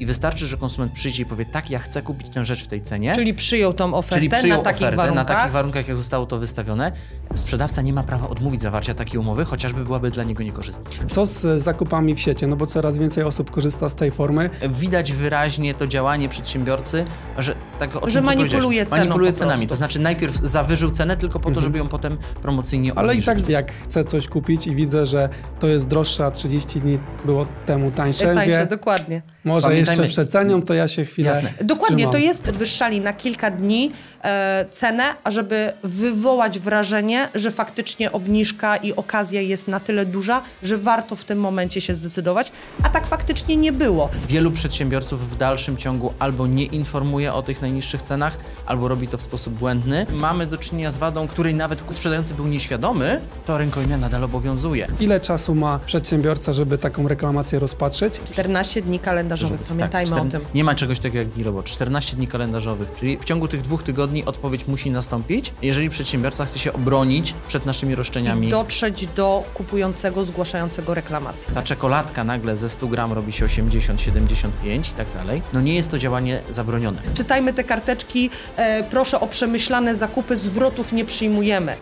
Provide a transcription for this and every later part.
I wystarczy, że konsument przyjdzie i powie, tak, ja chcę kupić tę rzecz w tej cenie. Czyli przyjął tą ofertę, czyli przyjął na, takich ofertę warunkach. na takich warunkach, jak zostało to wystawione. Sprzedawca nie ma prawa odmówić zawarcia takiej umowy, chociażby byłaby dla niego niekorzystna. Co z e, zakupami w sieci? No bo coraz więcej osób korzysta z tej formy. Widać wyraźnie to działanie przedsiębiorcy, że tak o Że manipuluje ceną. Manipuluje cenami. To znaczy najpierw zawyżył cenę tylko po to, mhm. żeby ją potem promocyjnie obniżyć. Ale i tak jak chcę coś kupić i widzę, że to jest droższe, a 30 dni było temu tańsze. E, tańsze, dokładnie. Może Pamiętajmy. jeszcze przecenią, to ja się chwilę. Jasne. Dokładnie, to jest wyższali na kilka dni e, cenę, ażeby wywołać wrażenie, że faktycznie obniżka i okazja jest na tyle duża, że warto w tym momencie się zdecydować, a tak faktycznie nie było. Wielu przedsiębiorców w dalszym ciągu albo nie informuje o tych naj najniższych cenach, albo robi to w sposób błędny. Mamy do czynienia z wadą, której nawet sprzedający był nieświadomy, to rękojmia nadal obowiązuje. Ile czasu ma przedsiębiorca, żeby taką reklamację rozpatrzeć? 14 dni kalendarzowych, pamiętajmy tak, o tym. Nie ma czegoś takiego jak dni robot, 14 dni kalendarzowych, czyli w ciągu tych dwóch tygodni odpowiedź musi nastąpić, jeżeli przedsiębiorca chce się obronić przed naszymi roszczeniami. I dotrzeć do kupującego, zgłaszającego reklamację. Ta czekoladka nagle ze 100 gram robi się 80, 75 i tak dalej. No nie jest to działanie zabronione. Czytajmy te te karteczki, e, proszę o przemyślane zakupy, zwrotów nie przyjmujemy.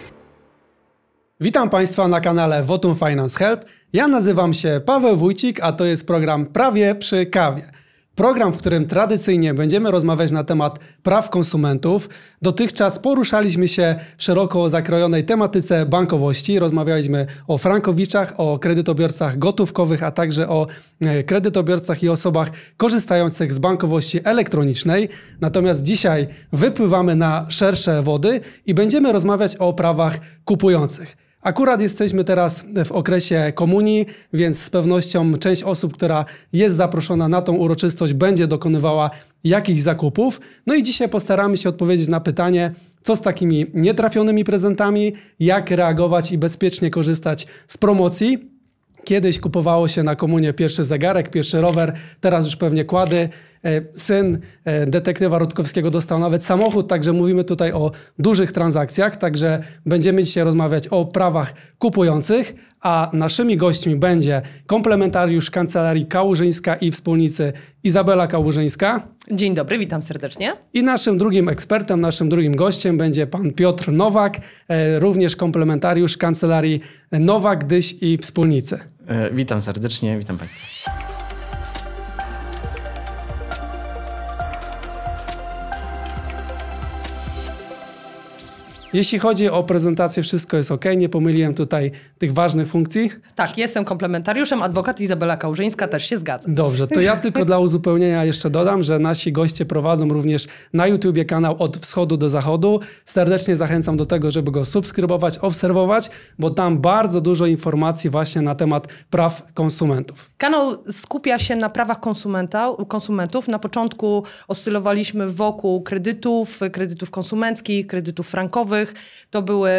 Witam Państwa na kanale Votum Finance Help. Ja nazywam się Paweł Wójcik, a to jest program Prawie przy kawie. Program, w którym tradycyjnie będziemy rozmawiać na temat praw konsumentów. Dotychczas poruszaliśmy się w szeroko zakrojonej tematyce bankowości. Rozmawialiśmy o frankowiczach, o kredytobiorcach gotówkowych, a także o e, kredytobiorcach i osobach korzystających z bankowości elektronicznej. Natomiast dzisiaj wypływamy na szersze wody i będziemy rozmawiać o prawach kupujących. Akurat jesteśmy teraz w okresie komunii, więc z pewnością część osób, która jest zaproszona na tą uroczystość, będzie dokonywała jakichś zakupów. No i dzisiaj postaramy się odpowiedzieć na pytanie, co z takimi nietrafionymi prezentami, jak reagować i bezpiecznie korzystać z promocji. Kiedyś kupowało się na komunie pierwszy zegarek, pierwszy rower, teraz już pewnie kłady. E, syn e, detektywa Rutkowskiego dostał nawet samochód, także mówimy tutaj o dużych transakcjach, także będziemy dzisiaj rozmawiać o prawach kupujących, a naszymi gośćmi będzie komplementariusz Kancelarii Kałużyńska i wspólnicy Izabela Kałużyńska. Dzień dobry, witam serdecznie. I naszym drugim ekspertem, naszym drugim gościem będzie pan Piotr Nowak, e, również komplementariusz Kancelarii Nowak, Gdyś i Wspólnicy. Witam serdecznie, witam państwa. Jeśli chodzi o prezentację, wszystko jest ok. Nie pomyliłem tutaj tych ważnych funkcji. Tak, jestem komplementariuszem. Adwokat Izabela Kałużyńska też się zgadza. Dobrze, to ja tylko dla uzupełnienia jeszcze dodam, że nasi goście prowadzą również na YouTubie kanał Od Wschodu do Zachodu. Serdecznie zachęcam do tego, żeby go subskrybować, obserwować, bo tam bardzo dużo informacji właśnie na temat praw konsumentów. Kanał skupia się na prawach konsumenta, konsumentów. Na początku oscylowaliśmy wokół kredytów, kredytów konsumenckich, kredytów frankowych to były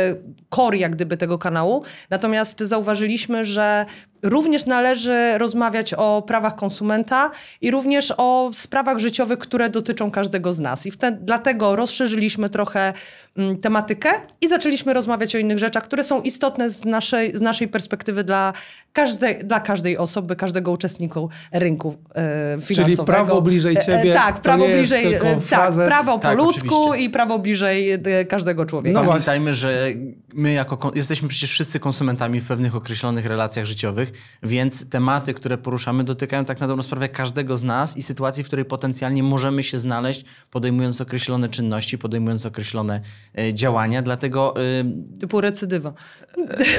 kor jak gdyby tego kanału. Natomiast zauważyliśmy, że Również należy rozmawiać o prawach konsumenta i również o sprawach życiowych, które dotyczą każdego z nas. I dlatego rozszerzyliśmy trochę m, mm, tematykę i zaczęliśmy rozmawiać o innych rzeczach, które są istotne z naszej, z naszej perspektywy dla, każde, dla każdej osoby, każdego uczestnika rynku e, finansowego. Czyli prawo bliżej e, e, ciebie. E, tak, prawo bliżej. tak, prawo po tak, ludzku oczywiście. i prawo bliżej e, każdego człowieka. No, no Pamiętajmy, że my jako, jesteśmy przecież wszyscy konsumentami w pewnych określonych relacjach życiowych, więc tematy, które poruszamy, dotykają tak na dobrą sprawę każdego z nas i sytuacji, w której potencjalnie możemy się znaleźć, podejmując określone czynności, podejmując określone e, działania, dlatego... E, Typu recydywa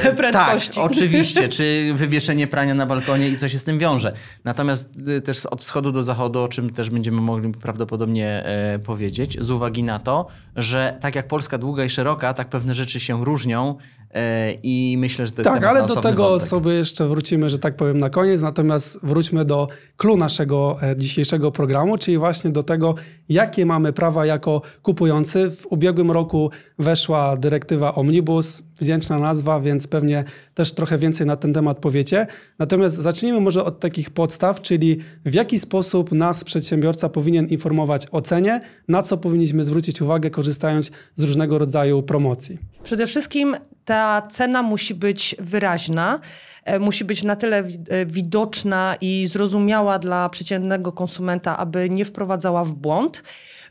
e, prędkości. Tak, oczywiście, czy wywieszenie prania na balkonie i co się z tym wiąże. Natomiast e, też od wschodu do zachodu, o czym też będziemy mogli prawdopodobnie powiedzieć, z uwagi na to, że tak jak Polska długa i szeroka, tak pewne rzeczy się różnią różnią. E, I myślę, że to jest Tak, ale do tego wątek. sobie jeszcze wrócimy, że tak powiem, na koniec. Natomiast wróćmy do klu naszego e, dzisiejszego programu, czyli właśnie do tego, jakie mamy prawa jako kupujący. W ubiegłym roku weszła dyrektywa Omnibus wdzięczna nazwa, więc pewnie też trochę więcej na ten temat powiecie. Natomiast zacznijmy może od takich podstaw, czyli w jaki sposób nas przedsiębiorca powinien informować o cenie, na co powinniśmy zwrócić uwagę, korzystając z różnego rodzaju promocji. Przede wszystkim ta cena musi być wyraźna, e, musi być na tyle e, widoczna i zrozumiała dla przeciętnego konsumenta, aby nie wprowadzała w błąd.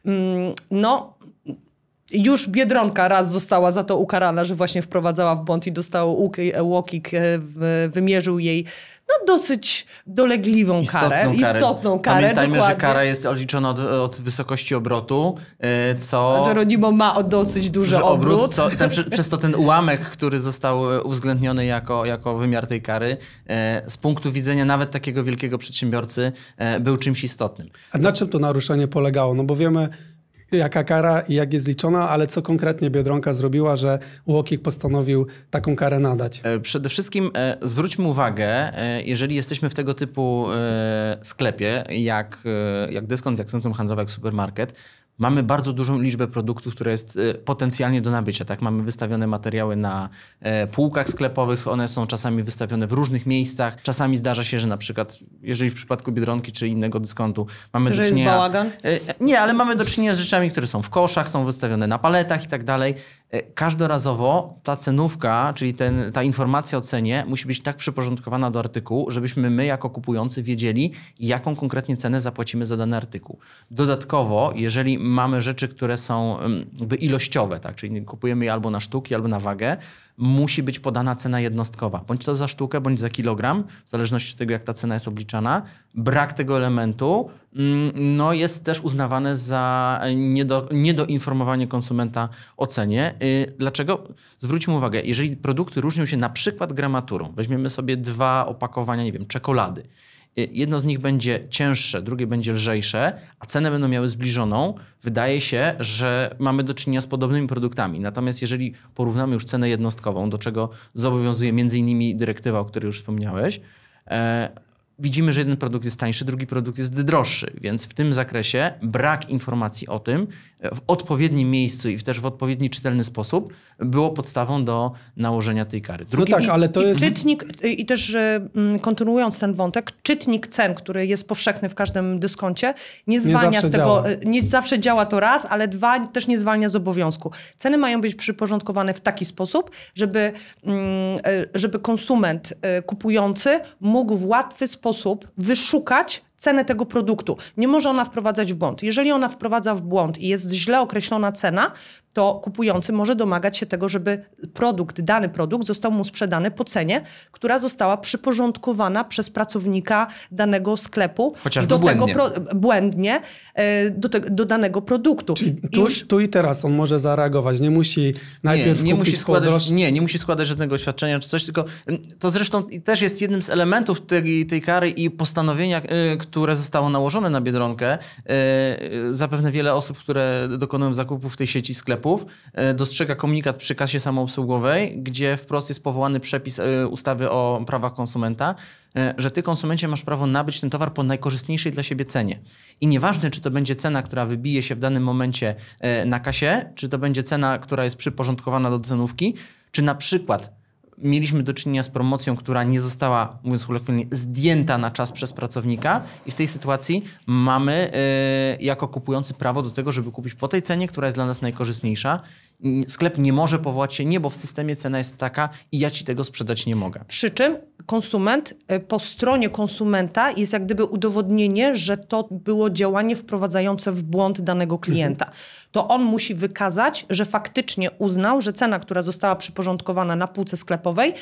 Mm, no, już Biedronka raz została za to ukarana, że właśnie wprowadzała w błąd i dostała Łokik, wymierzył jej no, dosyć dolegliwą istotną karę, karę. Istotną karę. Pamiętajmy, dokładnie. że kara jest odliczona od, od wysokości obrotu, y, co... Geronimo ma dosyć duży obrót. obrót co, ten, przez to ten ułamek, który został y, uwzględniony jako, jako wymiar tej kary, y, z punktu widzenia nawet takiego wielkiego przedsiębiorcy, był czymś istotnym. A na czym to naruszenie polegało? No bo wiemy, jaka kara i jak jest liczona, ale co konkretnie Biedronka zrobiła, że Łokik postanowił taką karę nadać? E, przede wszystkim e, zwróćmy uwagę, e, jeżeli jesteśmy w tego typu sklepie, jak, jak dyskont, jak centrum handlowe, jak supermarket, mamy bardzo dużą liczbę produktów, które jest e, potencjalnie do nabycia. Tak? Mamy wystawione materiały na e, półkach sklepowych, one są czasami wystawione w różnych miejscach. Czasami zdarza się, że na przykład, jeżeli w przypadku Biedronki czy innego dyskontu mamy że do czynienia... Jest bałagan? E, nie, ale mamy do czynienia z rzeczami, które są w koszach, są wystawione na paletach i tak dalej. E, każdorazowo ta cenówka, czyli ten, ta informacja o cenie musi być tak przyporządkowana do artykułu, żebyśmy my jako kupujący wiedzieli, jaką konkretnie cenę zapłacimy za dany artykuł. Dodatkowo, jeżeli mamy rzeczy, które są jakby ilościowe, tak, czyli kupujemy je albo na sztuki, albo na wagę, musi być podana cena jednostkowa, bądź to za sztukę, bądź za kilogram, w zależności od tego, jak ta cena jest obliczana. Brak tego elementu mm, no, jest też uznawany za e, niedo, niedoinformowanie konsumenta o cenie. Y, dlaczego? Zwróćmy uwagę, jeżeli produkty różnią się na przykład gramaturą, weźmiemy sobie dwa opakowania, nie wiem, czekolady. Y, jedno z nich będzie cięższe, drugie będzie lżejsze, a cenę będą miały zbliżoną, wydaje się, że mamy do czynienia z podobnymi produktami. Natomiast jeżeli porównamy już cenę jednostkową, do czego zobowiązuje m.in. dyrektywa, o której już wspomniałeś, e, widzimy, że jeden produkt jest tańszy, drugi produkt jest droższy, więc w tym zakresie brak informacji o tym, w odpowiednim miejscu i też w odpowiedni czytelny sposób było podstawą do nałożenia tej kary. No Drugi, no tak, ale to i, jest... Czytnik, I też mm, kontynuując ten wątek, czytnik cen, który jest powszechny w każdym dyskoncie, nie zwalnia nie z tego... Działa. E, nie zawsze działa to raz, ale dwa, też nie zwalnia z obowiązku. Ceny mają być przyporządkowane w taki sposób, żeby, mm, e, żeby konsument e, kupujący mógł w łatwy sposób wyszukać cenę tego produktu. Nie może ona wprowadzać w błąd. Jeżeli ona wprowadza w błąd i jest źle określona cena, to kupujący może domagać się tego, żeby produkt, dany produkt został mu sprzedany po cenie, która została przyporządkowana przez pracownika danego sklepu. Chociażby do błędnie. Tego błędnie e, do, te do danego produktu. Czyli tu, I... tu, i teraz on może zareagować, nie musi najpierw nie, nie musi składać, podroż... Nie, nie musi składać żadnego oświadczenia czy coś, tylko mm, to zresztą też jest jednym z elementów tej, tej kary i postanowienia, e, które zostało nałożone na Biedronkę. E, zapewne wiele osób, które dokonują zakupów w tej sieci sklepów sklepów e, dostrzega komunikat przy kasie samoobsługowej, gdzie wprost jest powołany przepis e, ustawy o prawach konsumenta, e, że ty konsumencie masz prawo nabyć ten towar po najkorzystniejszej dla siebie cenie. I nieważne, czy to będzie cena, która wybije się w danym momencie na kasie, czy to będzie cena, która jest przyporządkowana do cenówki, czy na przykład mieliśmy do czynienia z promocją, która nie została, mówiąc kolokwialnie, zdjęta na czas przez pracownika i w tej sytuacji mamy e, jako kupujący prawo do tego, żeby kupić po tej cenie, która jest dla nas najkorzystniejsza. Sklep nie może powołać się, nie, bo w systemie cena jest taka i ja ci tego sprzedać nie mogę. Przy czym konsument, y, po stronie konsumenta jest jak gdyby udowodnienie, że to było działanie wprowadzające w błąd danego mhm. klienta. To on musi wykazać, że faktycznie uznał, że cena, która została przyporządkowana na półce sklepowej,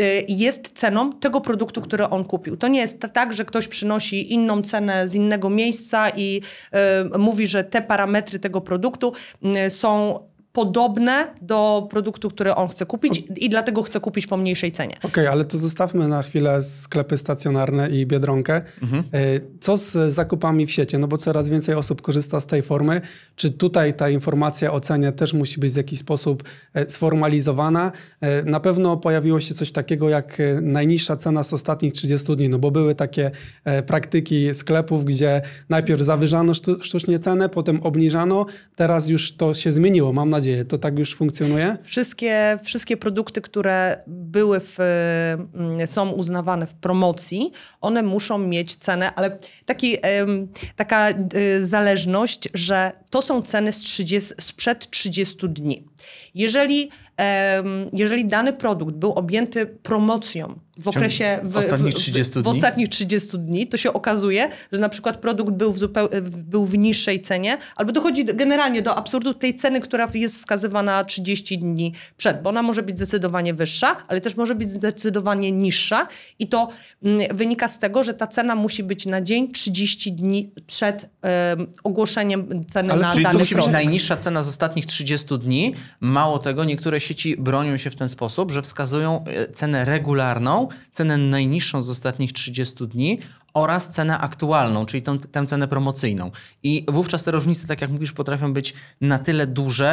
y, jest ceną tego produktu, który on kupił. To nie jest tak, że ktoś przynosi inną cenę z innego miejsca i y, mówi, że te parametry tego produktu są podobne do produktu, który on chce kupić i dlatego chce kupić po mniejszej cenie. Okej, okay, ale to zostawmy na chwilę sklepy stacjonarne i Biedronkę. Mhm. E, co z zakupami w sieci? No bo coraz więcej osób korzysta z tej formy. Czy tutaj ta informacja o cenie też musi być w jakiś sposób e, sformalizowana? E, na pewno pojawiło się coś takiego jak najniższa cena z ostatnich 30 dni, no bo były takie praktyki sklepów, gdzie najpierw zawyżano sztucznie cenę, potem obniżano, teraz już to się zmieniło. Mam nadzieję, zasadzie to tak już funkcjonuje? Wszystkie, wszystkie produkty, które były w, mm, są uznawane w promocji, one muszą mieć cenę, ale taki, taka y, zależność, że to są ceny z 30, sprzed 30 dni. Jeżeli, jeżeli dany produkt był objęty promocją w okresie w, ostatnich 30 dni? W, w ostatnich 30 dni, to się okazuje, że na przykład produkt był w, zupeł, był w niższej cenie, albo dochodzi generalnie do absurdu tej ceny, która jest wskazywana 30 dni przed, bo ona może być zdecydowanie wyższa, ale też może być zdecydowanie niższa i to mm, wynika z tego, że ta cena musi być na dzień 30 dni przed ogłoszeniem ceny ale na czyli dany to musi produkt. być najniższa cena z ostatnich 30 dni, Mało tego, niektóre sieci bronią się w ten sposób, że wskazują e, cenę regularną, cenę najniższą z ostatnich 30 dni oraz cenę aktualną, czyli tą, tę cenę promocyjną. I wówczas te różnice, tak jak mówisz, potrafią być na tyle duże,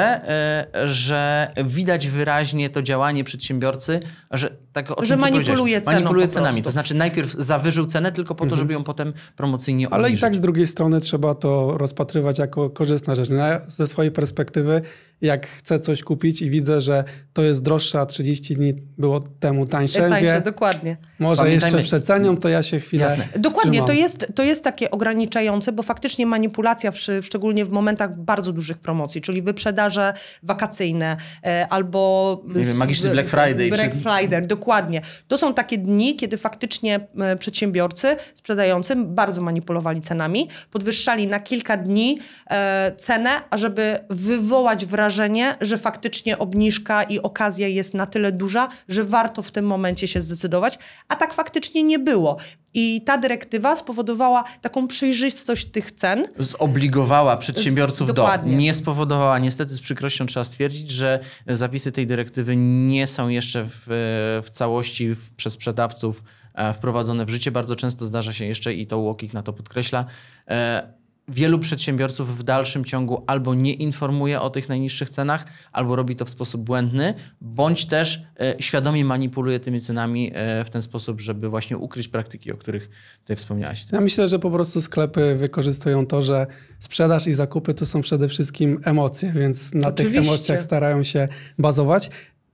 e, że widać wyraźnie to działanie przedsiębiorcy, że tak o że manipuluje, ceną manipuluje cenami. To znaczy najpierw zawyżył cenę tylko po to, mhm. żeby ją potem promocyjnie obniżyć. Ale i tak z drugiej strony trzeba to rozpatrywać jako korzystna rzecz. No ja ze swojej perspektywy, jak chcę coś kupić i widzę, że to jest droższe, a 30 dni było temu tańsze. E, tańsze, dokładnie. Może Pamiętajmy, jeszcze przecenią, to ja się chwilę... Jasne. Dokładnie, to jest, to jest takie ograniczające, bo faktycznie manipulacja, w, szczególnie w momentach bardzo dużych promocji, czyli wyprzedaże wakacyjne e, albo... Nie wiem, magiczny Black Friday. Black czy... Friday, dokładnie. To są takie dni, kiedy faktycznie e, przedsiębiorcy sprzedający bardzo manipulowali cenami, podwyższali na kilka dni e, cenę, ażeby wywołać wrażenie, że faktycznie obniżka i okazja jest na tyle duża, że warto w tym momencie się zdecydować, a tak faktycznie nie było. I ta dyrektywa spowodowała taką przejrzystość tych cen. Zobligowała przedsiębiorców Dokładnie. do. Nie spowodowała. Niestety z przykrością trzeba stwierdzić, że zapisy tej dyrektywy nie są jeszcze w, w całości w, przez sprzedawców e, wprowadzone w życie. Bardzo często zdarza się jeszcze, i to Łokik na to podkreśla, e, wielu przedsiębiorców w dalszym ciągu albo nie informuje o tych najniższych cenach, albo robi to w sposób błędny, bądź też e, świadomie manipuluje tymi cenami e, w ten sposób, żeby właśnie ukryć praktyki, o których tutaj wspomniałaś. Ja myślę, że po prostu sklepy wykorzystują to, że sprzedaż i zakupy to są przede wszystkim emocje, więc na Oczywiście. tych emocjach starają się bazować.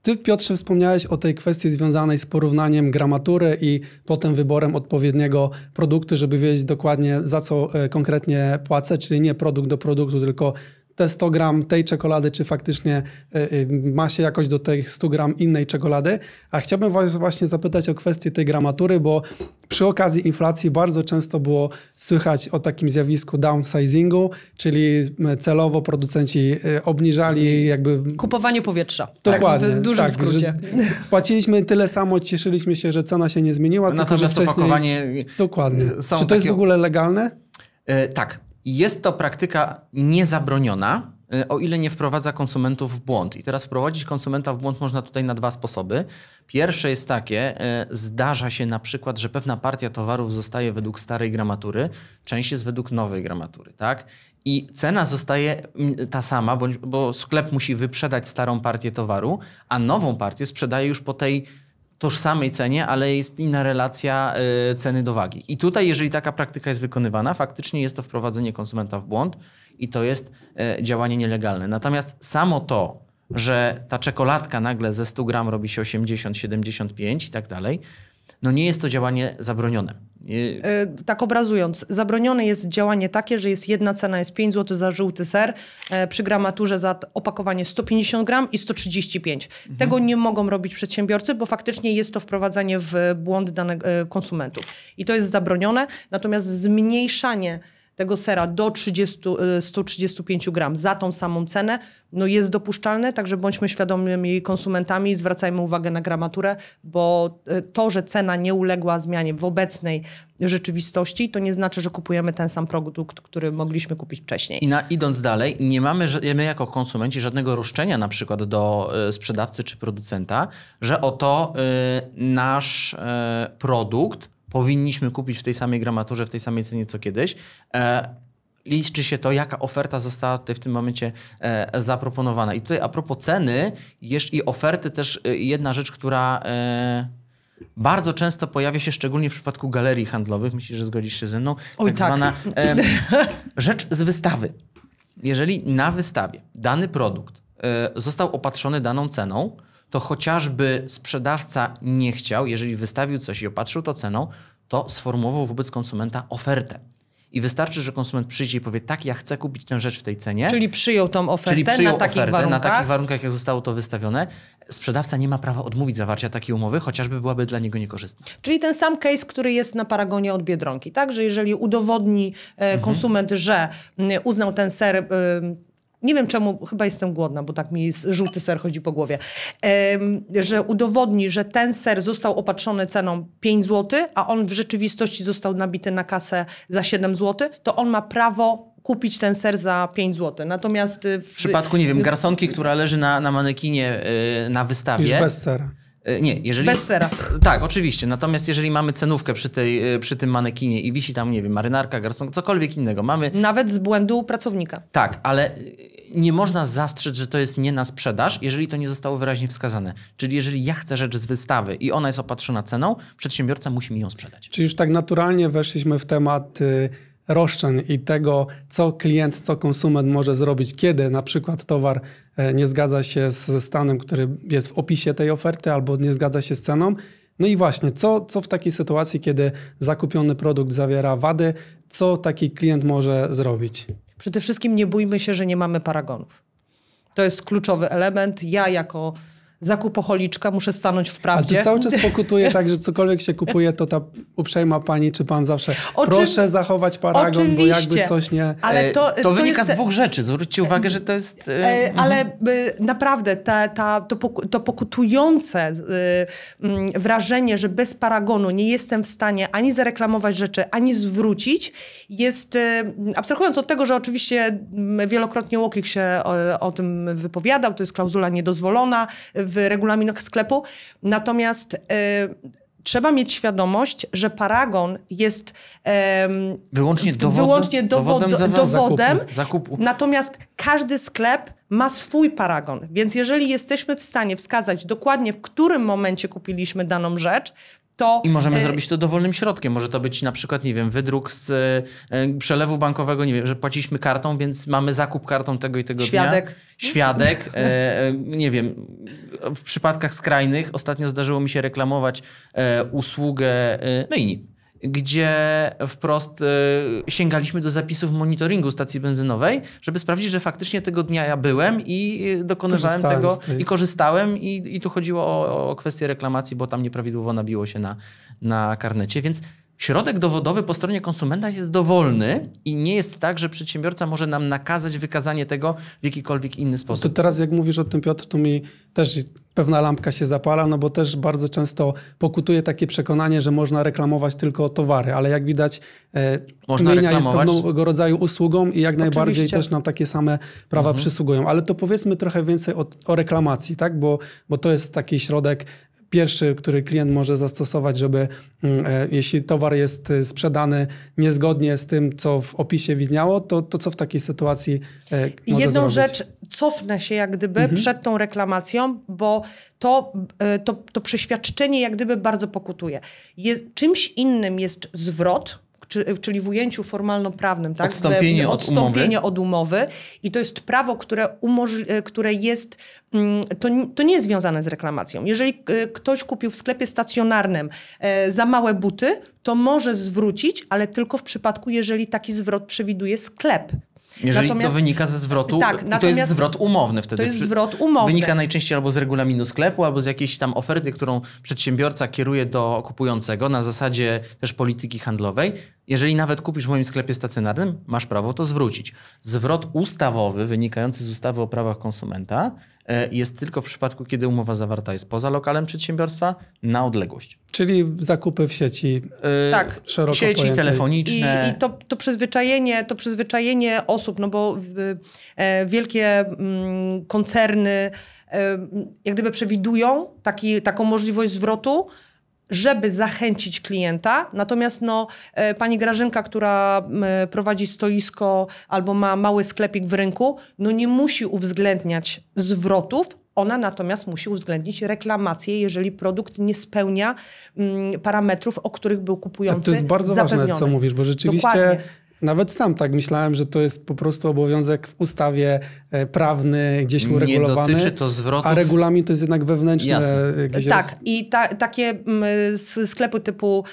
Ty, Piotrze, wspomniałeś o tej kwestii związanej z porównaniem gramatury i potem wyborem odpowiedniego produktu, żeby wiedzieć dokładnie za co e, konkretnie płacę, czyli nie produkt do produktu, tylko te 100 gram tej czekolady, czy faktycznie e, e, ma się jakoś do tych 100 gram innej czekolady. A chciałbym Was właśnie zapytać o kwestię tej gramatury, bo przy okazji inflacji bardzo często było słychać o takim zjawisku downsizingu, czyli e, celowo producenci obniżali jakby... Kupowanie powietrza. Dokładnie. Tak, w dużym tak, skrócie. Płaciliśmy tyle samo, cieszyliśmy się, że cena się nie zmieniła. Natomiast tylko, że wcześniej... opakowanie... Dokładnie. Czy to takie... jest w ogóle legalne? tak, jest to praktyka niezabroniona, y, o ile nie wprowadza konsumentów w błąd. I teraz wprowadzić konsumenta w błąd można tutaj na dwa sposoby. Pierwsze jest takie, y, zdarza się na przykład, że pewna partia towarów zostaje według starej gramatury, część jest według nowej gramatury, tak? I cena zostaje mm, ta sama, bo sklep musi wyprzedać starą partię towaru, a nową partię sprzedaje już po tej tożsamej cenie, ale jest inna relacja y, ceny do wagi. I tutaj, jeżeli taka praktyka jest wykonywana, faktycznie jest to wprowadzenie konsumenta w błąd i to jest y, działanie nielegalne. Natomiast samo to, że ta czekoladka nagle ze 100 gram robi się 80, 75 i tak dalej, no nie jest to działanie zabronione. E, tak obrazując, zabronione jest działanie takie, że jest jedna cena, jest 5 zł za żółty ser, e, przy gramaturze za opakowanie 150 gram i 135. Mhm. Tego nie mogą robić przedsiębiorcy, bo faktycznie jest to wprowadzanie w błąd danych e, konsumentów. I to jest zabronione, natomiast zmniejszanie tego sera do 30, 135 y, gram za tą samą cenę no jest dopuszczalne, także bądźmy świadomymi konsumentami, zwracajmy uwagę na gramaturę, bo y, to, że cena nie uległa zmianie w obecnej rzeczywistości, to nie znaczy, że kupujemy ten sam produkt, który mogliśmy kupić wcześniej. I na, idąc dalej, nie mamy my jako konsumenci żadnego roszczenia na przykład do y, sprzedawcy czy producenta, że oto y, nasz y, produkt powinniśmy kupić w tej samej gramaturze, w tej samej cenie co kiedyś. E, liczy się to, jaka oferta została tutaj w tym momencie e, zaproponowana. I tutaj a propos ceny i oferty też e, jedna rzecz, która bardzo często pojawia się, szczególnie w przypadku galerii handlowych, myślę, że zgodzisz się ze mną, Oj, tak, tak. zwana e, rzecz z wystawy. Jeżeli na wystawie dany produkt e, został opatrzony daną ceną, to chociażby sprzedawca nie chciał, jeżeli wystawił coś i opatrzył to ceną, to sformułował wobec konsumenta ofertę. I wystarczy, że konsument przyjdzie i powie, tak, ja chcę kupić tę rzecz w tej cenie. Czyli przyjął tą ofertę, czyli przyjął na, takich ofertę warunkach. na takich warunkach, jak zostało to wystawione. Sprzedawca nie ma prawa odmówić zawarcia takiej umowy, chociażby byłaby dla niego niekorzystna. Czyli ten sam case, który jest na paragonie od Biedronki, tak? Że jeżeli udowodni e, mhm. konsument, mhm. że mm, uznał ten ser e, nie wiem czemu, chyba jestem głodna, bo tak mi żółty ser chodzi po głowie. że udowodni, że ten ser został opatrzony ceną 5 zł, a on w rzeczywistości został nabity na kasę za 7 zł, to on ma prawo kupić ten ser za 5 zł. Natomiast y, w, w przypadku, nie wiem, garsonki, która leży na, na manekinie y, na wystawie. Już bez sera. E, nie, jeżeli... Bez sera. Tak, oczywiście. Natomiast jeżeli mamy cenówkę przy, tej, e, przy tym manekinie i wisi tam, nie wiem, marynarka, garson, cokolwiek innego, mamy... Nawet z błędu pracownika. Tak, ale e, nie można zastrzec, że to jest nie na sprzedaż, jeżeli to nie zostało wyraźnie wskazane. Czyli jeżeli ja chcę rzecz z wystawy i ona jest opatrzona ceną, przedsiębiorca musi mi ją sprzedać. Czyli już tak naturalnie weszliśmy w temat... Y roszczeń i tego, co klient, co konsument może zrobić, kiedy na przykład towar e, nie zgadza się ze stanem, który jest w opisie tej oferty albo nie zgadza się z ceną. No i właśnie, co, co w takiej sytuacji, kiedy zakupiony produkt zawiera wady, co taki klient może zrobić? Przede wszystkim nie bójmy się, że nie mamy paragonów. To jest kluczowy element. Ja jako zakupocholiczka, muszę stanąć w prawdzie. A czy cały czas pokutuje tak, że cokolwiek się kupuje, to ta uprzejma pani czy pan zawsze Oczywi proszę zachować paragon, oczywiście. bo jakby coś nie... Ale e, to, to wynika jest... z dwóch rzeczy. Zwróćcie e, uwagę, że to jest... E, ale naprawdę ta, ta, to, to pokutujące mm, wrażenie, że bez paragonu nie jestem w stanie ani zareklamować rzeczy, ani zwrócić, jest... Abstrahując od tego, że oczywiście mm, wielokrotnie Łokik się o, o tym wypowiadał, to jest klauzula niedozwolona, w regulaminach sklepu. Natomiast y, trzeba mieć świadomość, że paragon jest wyłącznie, dowodem, wyłącznie dowod, dowodem, dowodem zakupu, zakupu. Natomiast każdy sklep ma swój paragon, więc jeżeli jesteśmy w stanie wskazać dokładnie, w którym momencie kupiliśmy daną rzecz, to, I możemy e, zrobić to dowolnym środkiem. Może to być na przykład, nie wiem, wydruk z y, przelewu bankowego, nie wiem, że płaciliśmy kartą, więc mamy zakup kartą tego i tego Świadek. dnia. Świadek. Świadek. Y, nie wiem, w przypadkach skrajnych ostatnio zdarzyło mi się reklamować y, usługę myjni. No gdzie wprost y, sięgaliśmy do zapisów monitoringu stacji benzynowej, żeby sprawdzić, że faktycznie tego dnia ja byłem i y, dokonywałem tego i korzystałem i, i tu chodziło o, o kwestię reklamacji, bo tam nieprawidłowo nabiło się na, na karnecie, więc Środek dowodowy po stronie konsumenta jest dowolny i nie jest tak, że przedsiębiorca może nam nakazać wykazanie tego w jakikolwiek inny no sposób. To teraz jak mówisz o tym Piotr, to mi też pewna lampka się zapala, no bo też bardzo często pokutuje takie przekonanie, że można reklamować tylko towary, ale jak widać e, można mienia jest pewnego rodzaju usługą i jak Oczywiście. najbardziej też nam takie same prawa mhm. przysługują. Ale to powiedzmy trochę więcej o, o reklamacji, tak? bo, bo to jest taki środek pierwszy, który klient może zastosować, żeby mm, e, jeśli towar jest e, sprzedany niezgodnie z tym, co w opisie widniało, to, to co w takiej sytuacji e, może Jedną zrobić? rzecz cofnę się jak gdyby mhm. przed tą reklamacją, bo to, to, to przeświadczenie jak gdyby bardzo pokutuje. Jest, czymś innym jest zwrot, czy, czyli w ujęciu formalno-prawnym, tak? Odstąpienie, od, odstąpienie umowy. od umowy. I to jest prawo, które, e, które jest, mm, to, to nie jest związane z reklamacją. Jeżeli e, ktoś kupił w sklepie stacjonarnym e, za małe buty, to może zwrócić, ale tylko w przypadku, jeżeli taki zwrot przewiduje sklep. Jeżeli natomiast, to wynika ze zwrotu, tak, to jest zwrot umowny wtedy. To jest zwrot umowny. Wynika najczęściej albo z regulaminu sklepu, albo z jakiejś tam oferty, którą przedsiębiorca kieruje do kupującego na zasadzie też polityki handlowej. Jeżeli nawet kupisz w moim sklepie stacjonarnym, masz prawo to zwrócić. Zwrot ustawowy wynikający z ustawy o prawach konsumenta e, jest tylko w przypadku, kiedy umowa zawarta jest poza lokalem przedsiębiorstwa na odległość. Czyli zakupy w sieci. Yy, tak, szeroko sieci pojętej. telefoniczne. I, i to, to, przyzwyczajenie, to przyzwyczajenie osób, no bo yy, wielkie yy, koncerny jak gdyby przewidują taki, taką możliwość zwrotu, żeby zachęcić klienta. Natomiast no, e, pani Grażynka, która e, prowadzi stoisko albo ma mały sklepik w rynku, no nie musi uwzględniać zwrotów, ona natomiast musi uwzględnić reklamację, jeżeli produkt nie spełnia mm, parametrów, o których był kupujący. A to jest bardzo zapewniony. ważne, co mówisz, bo rzeczywiście Dokładnie. Nawet sam tak myślałem, że to jest po prostu obowiązek w ustawie e, prawny, gdzieś uregulowany. Nie dotyczy to zwrotów. A regulamin to jest jednak wewnętrzny. E, tak, roz... i ta, takie mm, sklepy typu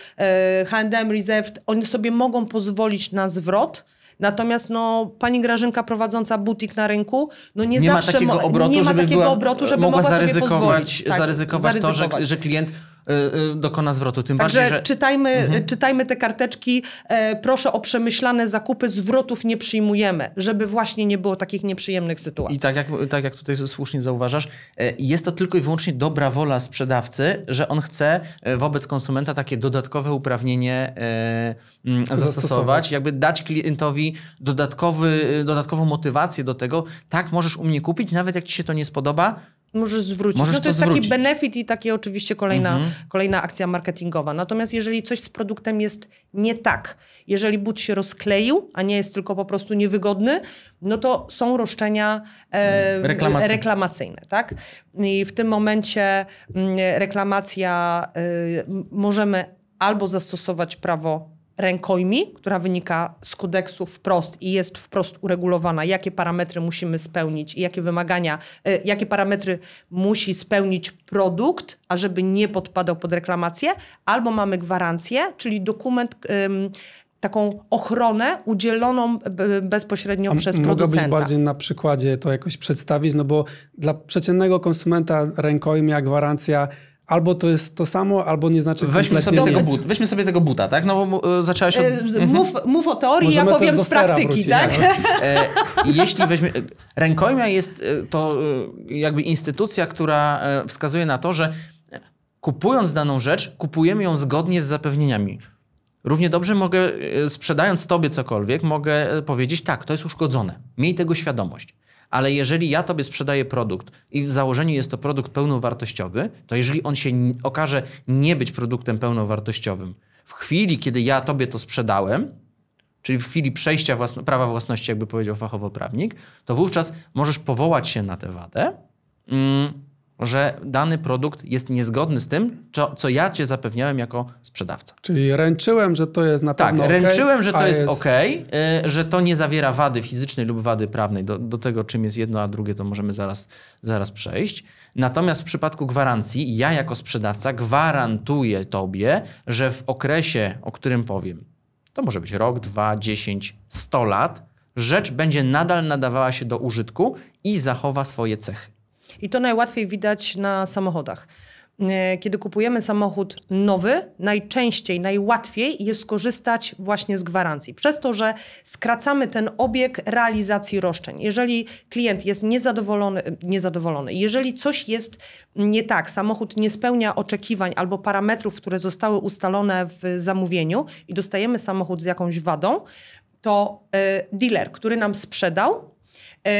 H&M, Reserved, oni sobie mogą pozwolić na zwrot, Natomiast no, pani Grażynka prowadząca butik na rynku, no nie, nie zawsze ma takiego obrotu, nie ma takiego była, obrotu, żeby mogła, mogła zaryzykować, sobie pozwolić. Tak, zaryzykować, zaryzykować to, że, że klient Y, y, dokona zwrotu. Tym Także bardziej, że... czytajmy, mhm. Y, czytajmy te karteczki. E, proszę o przemyślane zakupy. Zwrotów nie przyjmujemy, żeby właśnie nie było takich nieprzyjemnych sytuacji. I tak jak, tak jak tutaj słusznie zauważasz, e, jest to tylko i wyłącznie dobra wola sprzedawcy, że on chce e, wobec konsumenta takie dodatkowe uprawnienie mm, zastosować, zastosować. jakby dać klientowi dodatkowy, dodatkową motywację do tego, tak możesz u mnie kupić, nawet jak ci się to nie spodoba, Możesz zwrócić. Możesz no to, to jest zwrócić. taki benefit i takie oczywiście kolejna, mhm. kolejna akcja marketingowa. Natomiast jeżeli coś z produktem jest nie tak, jeżeli but się rozkleił, a nie jest tylko po prostu niewygodny, no to są roszczenia e, mm. reklamacyjne. reklamacyjne. tak? I w tym momencie mm, reklamacja y, możemy albo zastosować prawo rękojmi, która wynika z kodeksu wprost i jest wprost uregulowana, jakie parametry musimy spełnić i jakie wymagania, e, jakie parametry musi spełnić produkt, ażeby nie podpadał pod reklamację, albo mamy gwarancję, czyli dokument. taką ochronę udzieloną e, bezpośrednio A przez producenta. Mogę być bardziej na przykładzie to jakoś przedstawić, no bo dla przeciętnego konsumenta rękojmia, gwarancja albo to jest to samo, albo nie znaczy weźmy sobie tego But, weźmy sobie tego buta, tak? No bo e, zaczęłaś od... E, mhm. mów, mów o teorii, Możemy ja powiem z praktyki, wrócić, tak? E, jeśli weźmy... E, rękojmia jest e, to e, jakby instytucja, która wskazuje na to, że kupując daną rzecz, kupujemy ją zgodnie z zapewnieniami. Równie dobrze mogę, sprzedając tobie cokolwiek, mogę powiedzieć, tak, to jest uszkodzone. Miej tego świadomość ale jeżeli ja tobie sprzedaję produkt i w założeniu jest to produkt pełnowartościowy, to jeżeli on się okaże nie być produktem pełnowartościowym, w chwili, kiedy ja tobie to sprzedałem, czyli w chwili przejścia własno prawa własności, jakby powiedział fachowo prawnik, to wówczas możesz powołać się na tę wadę. Mm, że dany produkt jest niezgodny z tym, co, co ja cię zapewniałem jako sprzedawca. Czyli ręczyłem, że to jest na tak, pewno Tak, ręczyłem, okay, że to jest, jest ok, y, że to nie zawiera wady fizycznej lub wady prawnej. Do, do tego, czym jest jedno, a drugie, to możemy zaraz, zaraz przejść. Natomiast w przypadku gwarancji, ja jako sprzedawca gwarantuję tobie, że w okresie, o którym powiem, to może być rok, dwa, dziesięć, sto lat, rzecz będzie nadal nadawała się do użytku i zachowa swoje cechy. I to najłatwiej widać na samochodach. E, kiedy kupujemy samochód nowy, najczęściej, najłatwiej jest skorzystać właśnie z gwarancji, przez to, że skracamy ten obieg realizacji roszczeń. Jeżeli klient jest niezadowolony, e, niezadowolony, jeżeli coś jest nie tak, samochód nie spełnia oczekiwań albo parametrów, które zostały ustalone w zamówieniu i dostajemy samochód z jakąś wadą, to y, dealer, który nam sprzedał, y,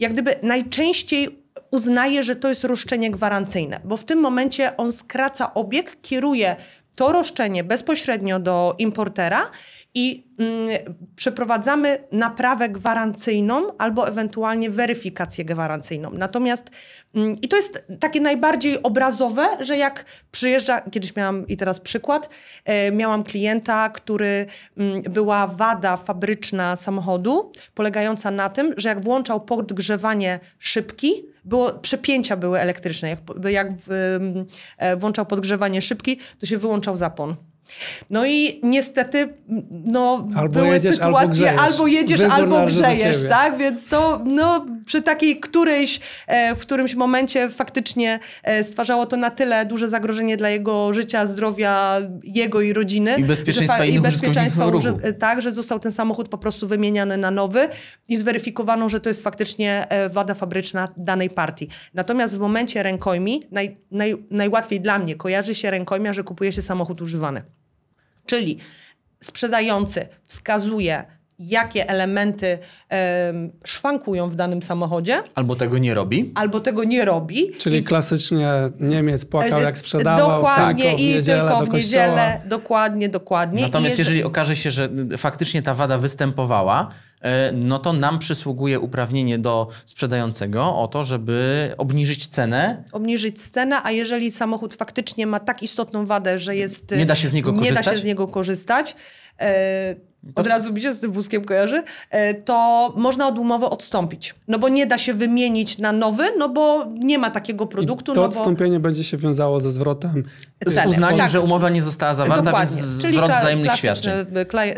jak gdyby najczęściej uznaje, że to jest roszczenie gwarancyjne, bo w tym momencie on skraca obieg, kieruje to roszczenie bezpośrednio do importera i mm, przeprowadzamy naprawę gwarancyjną albo ewentualnie weryfikację gwarancyjną. Natomiast mm, i to jest takie najbardziej obrazowe, że jak przyjeżdża, kiedyś miałam i teraz przykład, e, miałam klienta, który mm, była wada fabryczna samochodu, polegająca na tym, że jak włączał podgrzewanie szybki, było, przepięcia były elektryczne. Jak, jak e, włączał podgrzewanie szybki, to się wyłączał zapon. No i niestety no, albo były jedziesz, sytuacje, albo, jedziesz, albo grzejesz, tak? Więc to no, przy takiej którejś, e, w którymś momencie faktycznie e, stwarzało to na tyle duże zagrożenie dla jego życia, zdrowia, jego i rodziny. I bezpieczeństwa że, i bezpieczeństwa, ruchu. E, tak, że został ten samochód po prostu wymieniany na nowy i zweryfikowano, że to jest faktycznie wada fabryczna danej partii. Natomiast w momencie rękojmi, naj, naj, najłatwiej dla mnie kojarzy się rękojmia, że kupuje się samochód używany. Czyli sprzedający wskazuje jakie elementy szwankują w danym samochodzie. Albo tego nie robi. Albo tego nie robi. Czyli I... klasycznie Niemiec płakał e, jak sprzedawał, dokładnie, tak, i w niedzielę tylko w niedzielę, dokładnie, dokładnie. Natomiast jeżeli... jeżeli okaże się, że faktycznie ta wada występowała, e, no to nam przysługuje uprawnienie do sprzedającego o to, żeby obniżyć cenę. Obniżyć cenę, a jeżeli samochód faktycznie ma tak istotną wadę, że jest... Nie da się z niego korzystać? Nie da się z niego korzystać e, od razu mi się z tym wózkiem kojarzy, e, to można od umowy odstąpić. No bo nie da się wymienić na nowy, no bo nie ma takiego produktu. I to no odstąpienie bo... będzie się wiązało ze zwrotem. Z uznaniem, tak. że umowa nie została zawarta, Dokładnie. więc Czyli zwrot wzajemnych świadczeń.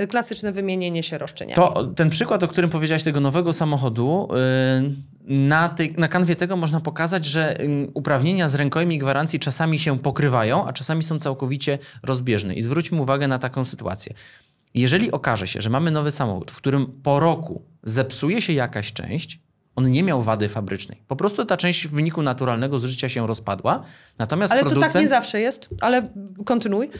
Klasyczne wymienienie się roszczenia. To ten przykład, o którym powiedziałaś, tego nowego samochodu... Yy na, tej, na kanwie tego można pokazać, że y, uprawnienia z rękojmi gwarancji czasami się pokrywają, a czasami są całkowicie rozbieżne. I zwróćmy uwagę na taką sytuację. Jeżeli okaże się, że mamy nowy samochód, w którym po roku zepsuje się jakaś część, on nie miał wady fabrycznej. Po prostu ta część w wyniku naturalnego zużycia się rozpadła. Natomiast ale producent... to tak nie zawsze jest, ale kontynuuj.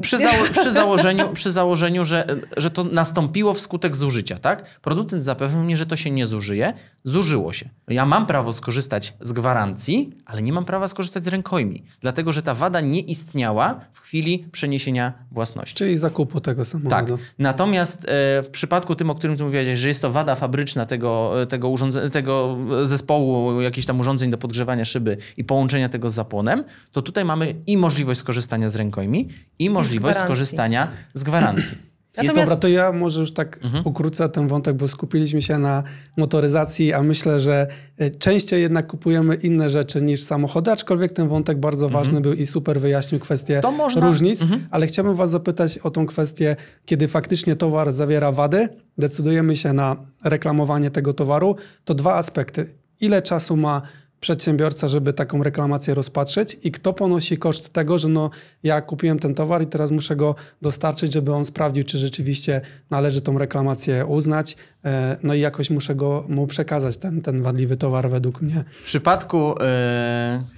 Przy, zało przy założeniu, przy założeniu że, że to nastąpiło wskutek zużycia, tak? Producent zapewnił mnie, że to się nie zużyje. Zużyło się. Ja mam prawo skorzystać z gwarancji, ale nie mam prawa skorzystać z rękojmi, dlatego że ta wada nie istniała w chwili przeniesienia własności. Czyli zakupu tego samochodu. Tak. Natomiast e, w przypadku tym, o którym tu mówiłaś, że jest to wada fabryczna tego, e, tego urządzenia, tego zespołu jakichś tam urządzeń do podgrzewania szyby i połączenia tego z zapłonem, to tutaj mamy i możliwość skorzystania z rękojmi, i możliwość skorzystania z gwarancji. Natomiast... Jest... Dobra, to ja może już tak mhm. pokrócę ten wątek, bo skupiliśmy się na motoryzacji, a myślę, że e, częściej jednak kupujemy inne rzeczy niż samochody, aczkolwiek ten wątek bardzo mhm. ważny był i super wyjaśnił kwestię można... różnic, mhm. ale chciałbym was zapytać o tą kwestię, kiedy faktycznie towar zawiera wady, decydujemy się na reklamowanie tego towaru, to dwa aspekty. Ile czasu ma przedsiębiorca, żeby taką reklamację rozpatrzeć i kto ponosi koszt tego, że no ja kupiłem ten towar i teraz muszę go dostarczyć, żeby on sprawdził, czy rzeczywiście należy tą reklamację uznać, e, no i jakoś muszę go, mu przekazać ten, ten wadliwy towar według mnie. W przypadku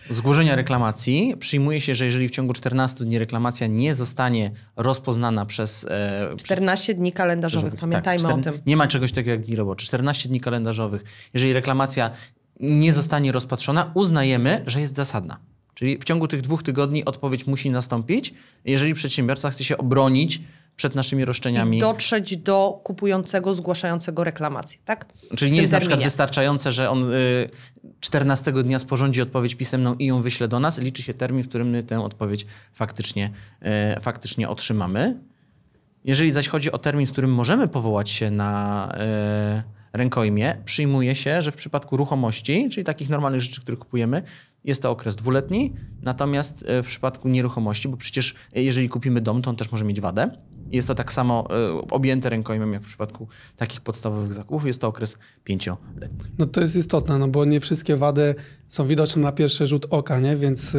yy, zgłoszenia reklamacji przyjmuje się, że jeżeli w ciągu 14 dni reklamacja nie zostanie rozpoznana przez... Yy, e, 14 dni kalendarzowych, tak, pamiętajmy tak, o tym. Nie ma czegoś takiego jak dni robocze. 14 dni kalendarzowych. Jeżeli reklamacja nie zostanie rozpatrzona, uznajemy, że jest zasadna. Czyli w ciągu tych dwóch tygodni odpowiedź musi nastąpić, jeżeli przedsiębiorca chce się obronić przed naszymi roszczeniami. I dotrzeć do kupującego, zgłaszającego reklamację, tak? Czyli nie jest terminie. na przykład wystarczające, że on y, 14 dnia sporządzi odpowiedź pisemną i ją wyśle do nas. Liczy się termin, w którym my tę odpowiedź faktycznie, y, faktycznie otrzymamy. Jeżeli zaś chodzi o termin, w którym możemy powołać się na. Y, rękojmie, przyjmuje się, że w przypadku ruchomości, czyli takich normalnych rzeczy, które kupujemy, jest to okres dwuletni, natomiast e, w przypadku nieruchomości, bo przecież e, jeżeli kupimy dom, to on też może mieć wadę, jest to tak samo e, objęte rękojmiem jak w przypadku takich podstawowych zakupów. Jest to okres pięcioletni. No to jest istotne, no bo nie wszystkie wady są widoczne na pierwszy rzut oka, nie? więc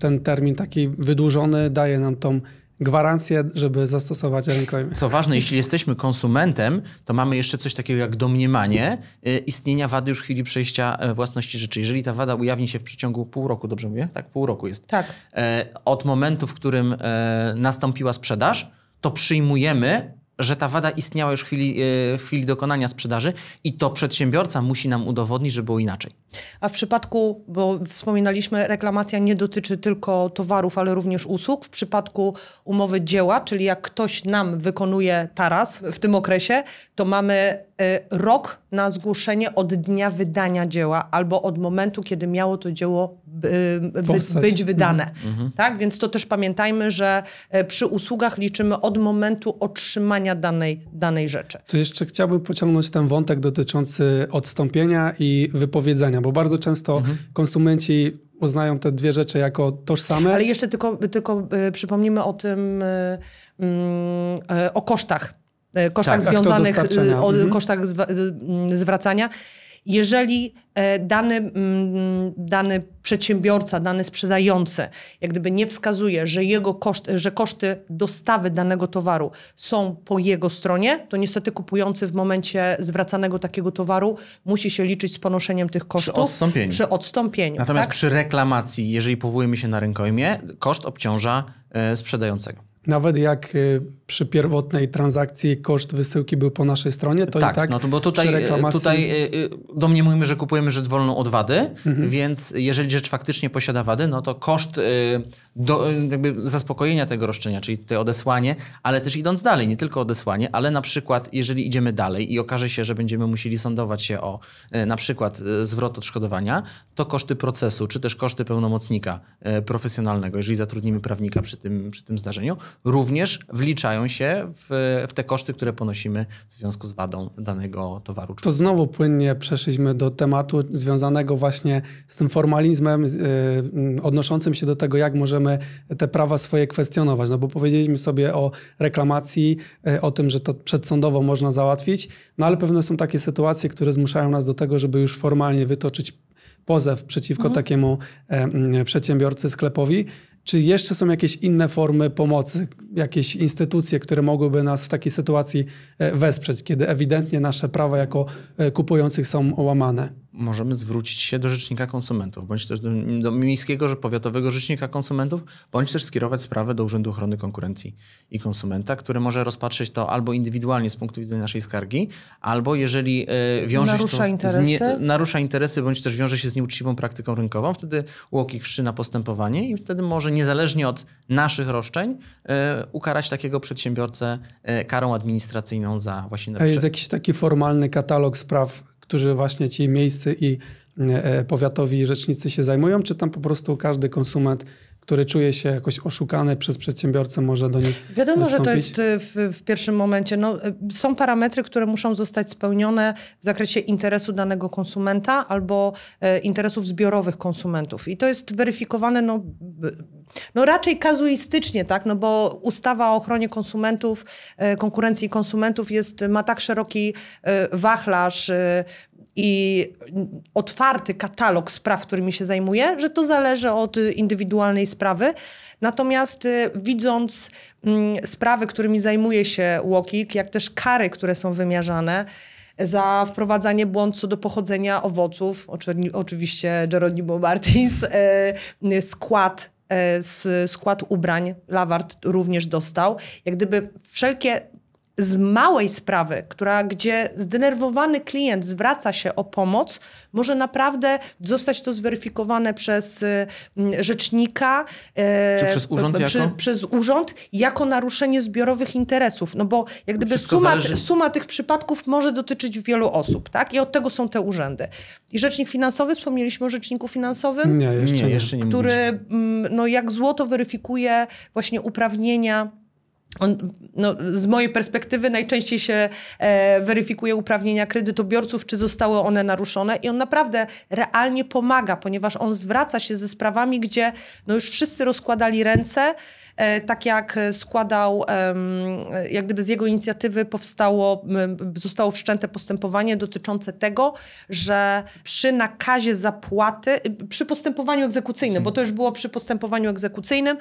ten termin taki wydłużony daje nam tą gwarancję, żeby zastosować rękojmię. Co ważne, jeśli jesteśmy konsumentem, to mamy jeszcze coś takiego jak domniemanie y, istnienia wady już w chwili przejścia e, własności rzeczy. Jeżeli ta wada ujawni się w przeciągu pół roku, dobrze mówię? Tak, pół roku jest. Tak. E, od momentu, w którym e, nastąpiła sprzedaż, to przyjmujemy, że ta wada istniała już w chwili, e, w chwili dokonania sprzedaży i to przedsiębiorca musi nam udowodnić, że było inaczej. A w przypadku, bo wspominaliśmy, reklamacja nie dotyczy tylko towarów, ale również usług. W przypadku umowy dzieła, czyli jak ktoś nam wykonuje taras w tym okresie, to mamy e, rok na zgłoszenie od dnia wydania dzieła albo od momentu, kiedy miało to dzieło być wydane. Mhm. mhm. Tak? Więc to też pamiętajmy, że e, przy usługach liczymy od momentu otrzymania danej, danej rzeczy. Tu jeszcze chciałbym pociągnąć ten wątek dotyczący odstąpienia i wypowiedzenia, bo bardzo często mhm. konsumenci uznają te dwie rzeczy jako tożsame. Ale jeszcze tylko, tylko e, przypomnijmy o tym, e, mm, o kosztach. Kosztach tak, tak związanych, o mhm. kosztach zwracania jeżeli e, dany, mm, dany przedsiębiorca, dany sprzedający, jak gdyby nie wskazuje, że, jego koszt, że koszty dostawy danego towaru są po jego stronie, to niestety kupujący w momencie zwracanego takiego towaru musi się liczyć z ponoszeniem tych kosztów. Przy odstąpieniu. Przy odstąpieniu Natomiast tak? przy reklamacji, jeżeli powołujemy się na imię, koszt obciąża e, sprzedającego nawet jak y, przy pierwotnej transakcji koszt wysyłki był po naszej stronie, to tak, i tak no to bo tutaj, y, reklamacji... tutaj y, domniemujmy, że kupujemy rzecz wolną od wady, mhm. więc jeżeli rzecz faktycznie posiada wady, no to koszt do, jakby zaspokojenia tego roszczenia, czyli tutaj odesłanie, ale też idąc dalej, nie tylko odesłanie, ale na przykład jeżeli idziemy dalej i okaże się, że będziemy musieli sądować się o e, na przykład e, zwrot odszkodowania, to koszty procesu, czy też koszty pełnomocnika e, profesjonalnego, jeżeli zatrudnimy prawnika przy tym, przy tym zdarzeniu, również wliczają się w, w te koszty, które ponosimy w związku z wadą danego towaru. To znowu płynnie przeszliśmy do tematu związanego właśnie z tym formalizmem, yy, odnoszącym się do tego, jak możemy te prawa swoje kwestionować. No bo powiedzieliśmy sobie o reklamacji, e, o tym, że to przedsądowo można załatwić, no ale pewne są takie sytuacje, które zmuszają nas do tego, żeby już formalnie wytoczyć pozew przeciwko mhm. takiemu e, przedsiębiorcy sklepowi. Czy jeszcze są jakieś inne formy pomocy, jakieś instytucje, które mogłyby nas w takiej sytuacji e, wesprzeć, kiedy ewidentnie nasze prawa jako kupujących są łamane? możemy zwrócić się do rzecznika konsumentów, bądź też do, do miejskiego, powiatowego rzecznika konsumentów, bądź też skierować sprawę do Urzędu Ochrony Konkurencji i Konsumenta, który może rozpatrzeć to albo indywidualnie z punktu widzenia naszej skargi, albo jeżeli y, wiąże narusza się interesy. Nie, narusza interesy, bądź też wiąże się z nieuczciwą praktyką rynkową, wtedy UOKiK wszczyna postępowanie i wtedy może niezależnie od naszych roszczeń y, ukarać takiego przedsiębiorcę y, karą administracyjną za właśnie... A jest jakiś taki formalny katalog spraw, którzy właśnie ci miejscy i e, e, powiatowi rzecznicy się zajmują, czy tam po prostu każdy konsument który czuje się jakoś oszukany przez przedsiębiorcę, może do nich Wiadomo, wystąpić. że to jest e, w, w, pierwszym momencie. No, e, są parametry, które muszą zostać spełnione w zakresie interesu danego konsumenta albo e, interesów zbiorowych konsumentów. I to jest weryfikowane no, no raczej kazuistycznie, tak? no bo ustawa o ochronie konsumentów, e, konkurencji konsumentów jest, ma tak szeroki wachlarz i otwarty katalog spraw, którymi się zajmuję, że to zależy od indywidualnej sprawy. Natomiast y, widząc mm, sprawy, którymi zajmuje się Łokik, jak też kary, które są wymierzane, za wprowadzanie błąd co do pochodzenia owoców, oczywiście Geronimo Martins, e, skład e, skład ubrań Lawart również dostał. Jak gdyby wszelkie z małej sprawy, która, gdzie zdenerwowany klient zwraca się o pomoc, może naprawdę zostać to zweryfikowane przez y, rzecznika, y, Czy przez urząd, przy, jako? przez urząd jako naruszenie zbiorowych interesów. No bo jak gdyby suma, suma tych przypadków może dotyczyć wielu osób, tak? I od tego są te urzędy. I rzecznik finansowy, wspomnieliśmy o rzeczniku finansowym? Nie, jeszcze nie. nie. Jeszcze nie który, no jak złoto weryfikuje właśnie uprawnienia on, no, z mojej perspektywy najczęściej się e, weryfikuje uprawnienia kredytobiorców, czy zostały one naruszone i on naprawdę realnie pomaga, ponieważ on zwraca się ze sprawami, gdzie no, już wszyscy rozkładali ręce, E, tak jak składał, jak gdyby z jego inicjatywy powstało, zostało wszczęte postępowanie dotyczące tego, że przy nakazie zapłaty, y, przy postępowaniu egzekucyjnym, bo to już było przy postępowaniu egzekucyjnym,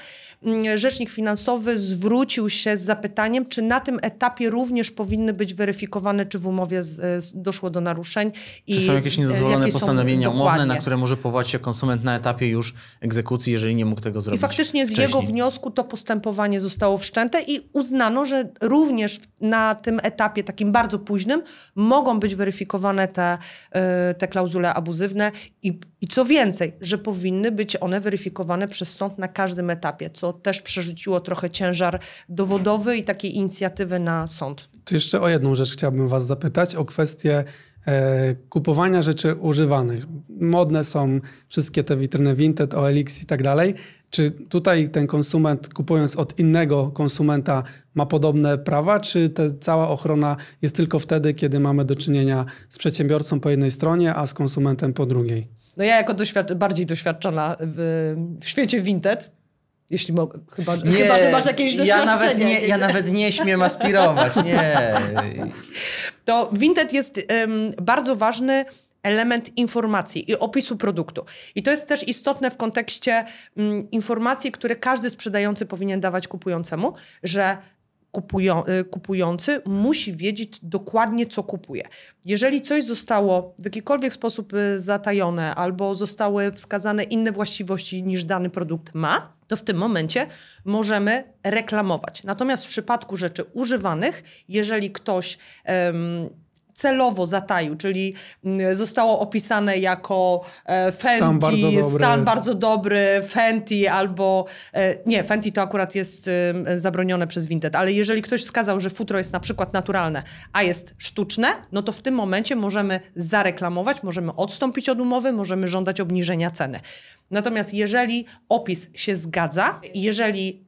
rzecznik finansowy zwrócił się z zapytaniem, czy na tym etapie również powinny być weryfikowane, czy w umowie z, z, doszło do naruszeń. I czy są jakieś e, niedozwolone jakie postanowienia umowne, dokładnie. na które może powołać się konsument na etapie już egzekucji, jeżeli nie mógł tego zrobić I faktycznie z wcześniej. jego wniosku to postępowanie zostało wszczęte i uznano, że również na tym etapie takim bardzo późnym mogą być weryfikowane te, y, te klauzule abuzywne i, i co więcej, że powinny być one weryfikowane przez sąd na każdym etapie, co też przerzuciło trochę ciężar dowodowy i takiej inicjatywy na sąd. To jeszcze o jedną rzecz chciałbym Was zapytać, o kwestię e, kupowania rzeczy używanych. Modne są wszystkie te witryny Vinted, OLX i tak dalej, czy tutaj ten konsument, kupując od innego konsumenta, ma podobne prawa, czy ta cała ochrona jest tylko wtedy, kiedy mamy do czynienia z przedsiębiorcą po jednej stronie, a z konsumentem po drugiej? No ja jako doświad bardziej doświadczona w, w świecie Vinted, jeśli mogę. Chyba, nie, chyba, że masz jakieś Ja nawet nie, ja nawet nie śmiem aspirować, nie. To Vinted jest um, bardzo ważny element informacji i opisu produktu. I to jest też istotne w kontekście mm, informacji, które każdy sprzedający powinien dawać kupującemu, że kupują, y, kupujący musi wiedzieć dokładnie, co kupuje. Jeżeli coś zostało w jakikolwiek sposób y, zatajone albo zostały wskazane inne właściwości niż dany produkt ma, to w tym momencie możemy reklamować. Natomiast w przypadku rzeczy używanych, jeżeli ktoś celowo zataił, czyli mm, zostało opisane jako e, Fenty, stan bardzo dobry, stan bardzo dobry Fenty albo... E, nie, Fenty to akurat jest zabronione przez Vinted, ale jeżeli ktoś wskazał, że futro jest na przykład naturalne, a jest sztuczne, no to w tym momencie możemy zareklamować, możemy odstąpić od umowy, możemy żądać obniżenia ceny. Natomiast jeżeli opis się zgadza, jeżeli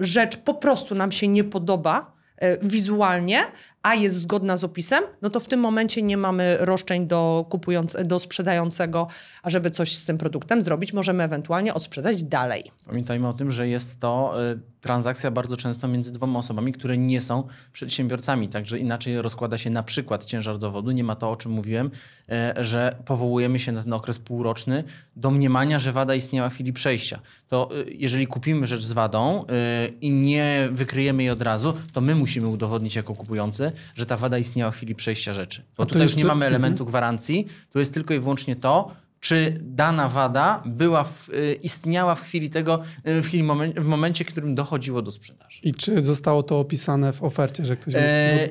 rzecz po prostu nam się nie podoba, e, wizualnie, a jest zgodna z opisem, no to w tym momencie nie mamy roszczeń do, kupując, do sprzedającego, a żeby coś z tym produktem zrobić, możemy ewentualnie odsprzedać dalej. Pamiętajmy o tym, że jest to y, transakcja bardzo często między dwoma osobami, które nie są przedsiębiorcami. Także inaczej rozkłada się na przykład ciężar dowodu. Nie ma to, o czym mówiłem, e, że powołujemy się na ten okres półroczny do mniemania, że wada istniała w chwili przejścia. To e, jeżeli kupimy rzecz z wadą e, i nie wykryjemy jej od razu, to my musimy udowodnić jako kupujący, że ta wada istniała w chwili przejścia rzeczy. Bo tutaj już nie mamy mhm. elementu gwarancji. To jest tylko i wyłącznie to, czy dana wada była w, y, istniała w chwili tego, y, w, chwili momen, w momencie, w którym dochodziło do sprzedaży. I czy zostało to opisane w ofercie, że ktoś... E,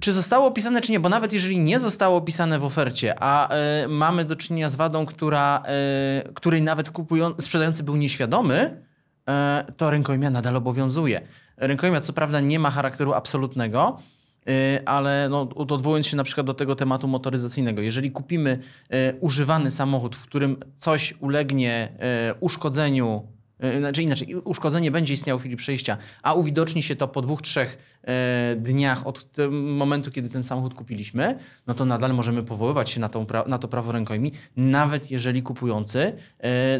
czy zostało opisane, czy nie? Bo nawet jeżeli nie zostało opisane w ofercie, a e, mamy do czynienia z wadą, która, e, której nawet kupują, sprzedający był nieświadomy, e, to rękojmia nadal obowiązuje. Rękojmia co prawda nie ma charakteru absolutnego, Y, ale no, odwołując się na przykład do tego tematu motoryzacyjnego, jeżeli kupimy y, używany samochód, w którym coś ulegnie y, uszkodzeniu, znaczy inaczej, uszkodzenie będzie istniało w chwili przejścia, a uwidoczni się to po dwóch, trzech dniach od momentu, kiedy ten samochód kupiliśmy, no to nadal możemy powoływać się na, tą, na to prawo rękojmi, nawet jeżeli kupujący,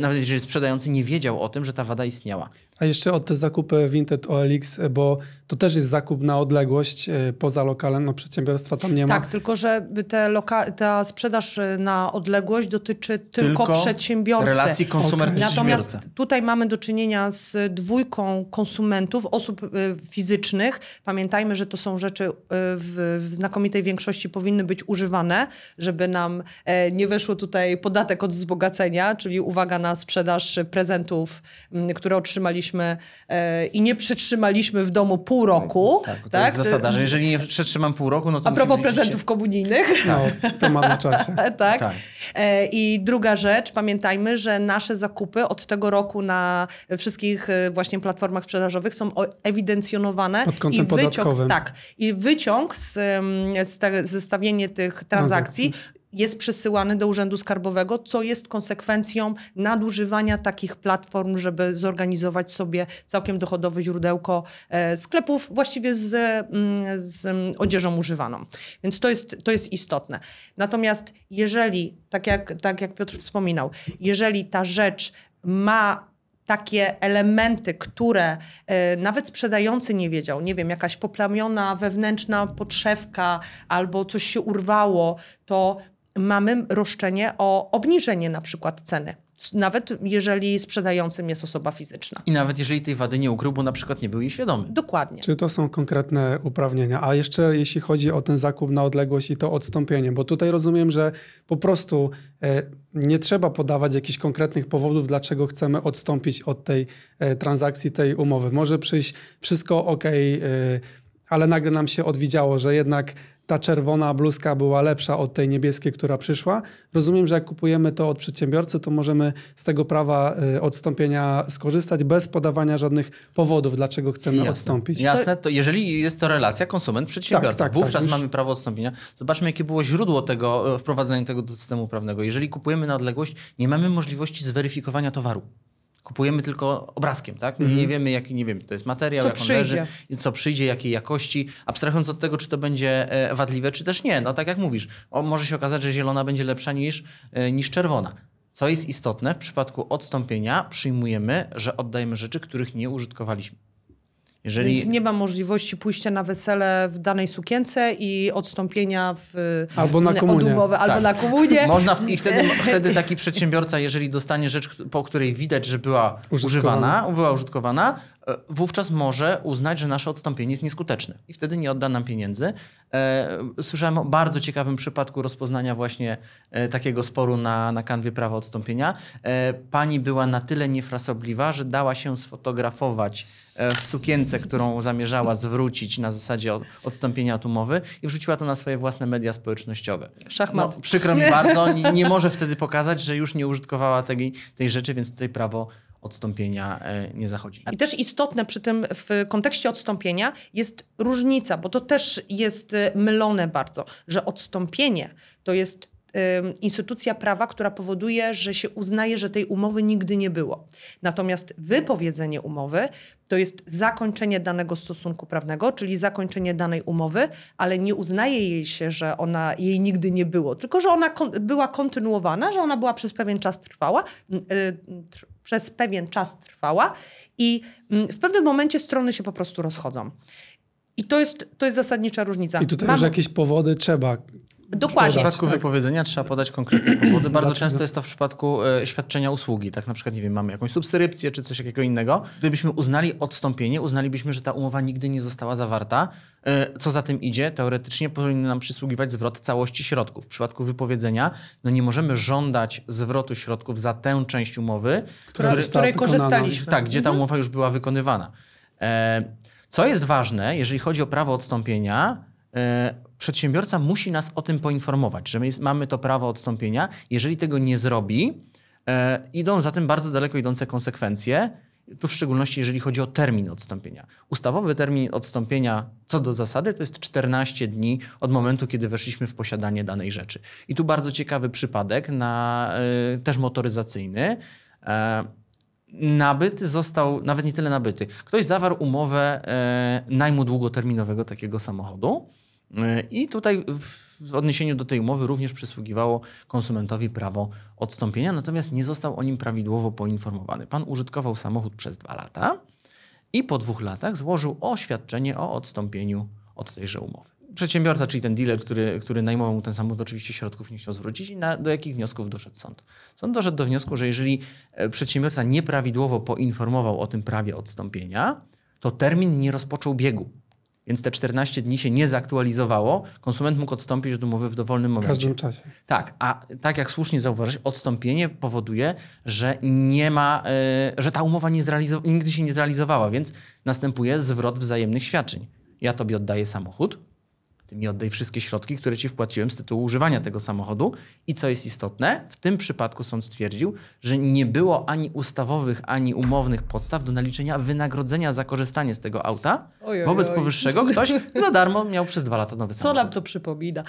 nawet jeżeli sprzedający nie wiedział o tym, że ta wada istniała. A jeszcze od te zakupy Vinted OLX, bo to też jest zakup na odległość e, poza lokalem, no przedsiębiorstwa tam nie ma. Tak, tylko że te loka- ta sprzedaż e, na odległość dotyczy tylko, tylko przedsiębiorcy. Relacji konsument okay. Natomiast tutaj mamy do czynienia z dwójką konsumentów, osób e, fizycznych. Pamiętajmy, że to są rzeczy w, w znakomitej większości powinny być używane, żeby nam nie weszło tutaj podatek od wzbogacenia, czyli uwaga na sprzedaż prezentów, które otrzymaliśmy i nie przytrzymaliśmy w domu pół pół tak, roku. Tak, tak, tak? jest zasada, że y, jeżeli nie przetrzymam pół roku, no to. A propos prezentów się... komunijnych. Tak. No, to ma na czasie. tak. tak. E, I druga rzecz, pamiętajmy, że nasze zakupy od tego roku na wszystkich y, właśnie platformach sprzedażowych są ewidencjonowane. Pod kątem i wyciąg, podatkowym. Tak. I wyciąg z, z te, zestawienie tych transakcji, transakcji jest przesyłany do Urzędu Skarbowego, co jest konsekwencją nadużywania takich platform, żeby zorganizować sobie całkiem dochodowe źródełko e, sklepów, właściwie z, mm, z odzieżą używaną. Więc to jest, to jest istotne. Natomiast jeżeli, tak jak, tak jak Piotr wspominał, jeżeli ta rzecz ma takie elementy, które y, nawet sprzedający nie wiedział, nie wiem, jakaś poplamiona wewnętrzna podszewka albo coś się urwało, to mamy roszczenie o obniżenie na przykład ceny. Nawet jeżeli sprzedającym jest osoba fizyczna. I nawet jeżeli tej wady nie ukrył, bo na przykład nie był jej świadomy. Dokładnie. Czy to są konkretne uprawnienia? A jeszcze jeśli chodzi o ten zakup na odległość i to odstąpienie, bo tutaj rozumiem, że po prostu e, nie trzeba podawać jakichś konkretnych powodów, dlaczego chcemy odstąpić od tej e, transakcji, tej umowy. Może przyjść wszystko ok e, ale nagle nam się odwidziało, że jednak ta czerwona bluzka była lepsza od tej niebieskiej, która przyszła. Rozumiem, że jak kupujemy to od przedsiębiorcy, to możemy z tego prawa y, odstąpienia skorzystać bez podawania żadnych powodów, dlaczego chcemy Jasne. odstąpić. Jasne, to jeżeli jest to relacja konsument-przedsiębiorca, tak, tak, tak, wówczas tak, już... mamy prawo odstąpienia. Zobaczmy, jakie było źródło tego e, wprowadzenia tego do systemu prawnego. Jeżeli kupujemy na odległość, nie mamy możliwości zweryfikowania towaru. Kupujemy tylko obrazkiem, tak? My mm. Nie mhm. wiemy, jaki nie wiem, to jest materiał, co jak on przyjdzie. leży, co przyjdzie, jakiej jakości, abstrahując od tego, czy to będzie e, wadliwe, czy też nie. No tak jak mówisz, o, może się okazać, że zielona będzie lepsza niż, e, niż czerwona. Co jest istotne, w przypadku odstąpienia przyjmujemy, że oddajemy rzeczy, których nie użytkowaliśmy. Jeżeli... Więc nie ma możliwości pójścia na wesele w danej sukience i odstąpienia w albo na mm, komunie. Umowy, tak. albo na komunie. Można w, I wtedy, wtedy taki przedsiębiorca, jeżeli dostanie rzecz, po której widać, że była używana, była użytkowana, e, wówczas może uznać, że nasze odstąpienie jest nieskuteczne i wtedy nie odda nam pieniędzy. E, słyszałem o bardzo ciekawym przypadku rozpoznania właśnie e, takiego sporu na, na kanwie prawa odstąpienia. Pani była na tyle niefrasobliwa, że dała się sfotografować E, w sukience, którą zamierzała zwrócić na zasadzie odstąpienia od umowy i wrzuciła to na swoje własne media społecznościowe. Szachmat. No, przykro mi bardzo, nie, nie może wtedy pokazać, że już nie użytkowała tej, tej rzeczy, więc tutaj prawo odstąpienia e, nie zachodzi. I też istotne przy tym w kontekście odstąpienia jest różnica, bo to też jest e, mylone bardzo, że odstąpienie to jest instytucja prawa, która powoduje, że się uznaje, że tej umowy nigdy nie było. Natomiast wypowiedzenie umowy to jest zakończenie danego stosunku prawnego, czyli zakończenie danej umowy, ale nie uznaje jej się, że ona jej nigdy nie było, tylko że ona kon była kontynuowana, że ona była przez pewien czas trwała, mm, y, tr przez pewien czas trwała i mm, w pewnym momencie strony się po prostu rozchodzą. I to jest, to jest zasadnicza różnica. I tutaj że już jakieś powody trzeba Dokładnie. W przypadku tak. wypowiedzenia trzeba podać konkretne powody. Bardzo często jest to w przypadku e, świadczenia usługi. Tak na przykład, nie wiem, mamy jakąś subskrypcję czy coś jakiego innego. Gdybyśmy uznali odstąpienie, uznalibyśmy, że ta umowa nigdy nie została zawarta. E, co za tym idzie, teoretycznie powinien nam przysługiwać zwrot całości środków. W przypadku wypowiedzenia, no nie możemy żądać zwrotu środków za tę część umowy, która, z której korzystaliśmy. Tak, gdzie ta mhm. umowa już była wykonywana. E, co jest ważne, jeżeli chodzi o prawo odstąpienia, przedsiębiorca musi nas o tym poinformować, że my mamy to prawo odstąpienia. Jeżeli tego nie zrobi, e, idą za tym bardzo daleko idące konsekwencje. Tu w szczególności, jeżeli chodzi o termin odstąpienia. Ustawowy termin odstąpienia co do zasady to jest 14 dni od momentu, kiedy weszliśmy w posiadanie danej rzeczy. I tu bardzo ciekawy przypadek, na, e, też motoryzacyjny. E, nabyty został, nawet nie tyle nabyty, ktoś zawarł umowę e, najmu długoterminowego takiego samochodu E, I tutaj w odniesieniu do tej umowy również przysługiwało konsumentowi prawo odstąpienia, natomiast nie został o nim prawidłowo poinformowany. Pan użytkował samochód przez dwa lata i po dwóch latach złożył oświadczenie o odstąpieniu od tejże umowy. Przedsiębiorca, czyli ten dealer, który, który najmował mu ten samochód, oczywiście środków nie chciał zwrócić i na, do jakich wniosków doszedł sąd? Sąd doszedł do wniosku, że jeżeli e, przedsiębiorca nieprawidłowo poinformował o tym prawie odstąpienia, to termin nie rozpoczął biegu więc te 14 dni się nie zaktualizowało. Konsument mógł odstąpić od umowy w dowolnym momencie. W każdym czasie. Tak, a tak jak słusznie zauważyłeś, odstąpienie powoduje, że nie ma, e, że ta umowa nie nigdy się nie zrealizowała, więc następuje zwrot wzajemnych świadczeń. Ja tobie oddaję samochód, ty mi oddaj wszystkie środki, które ci wpłaciłem z tytułu używania mm. tego samochodu. I co jest istotne, w tym przypadku sąd stwierdził, że nie było ani ustawowych, ani umownych podstaw do naliczenia wynagrodzenia za korzystanie z tego auta. Ojojoj. Wobec powyższego ktoś za darmo miał przez dwa lata nowy samochód. Co nam to przypomina?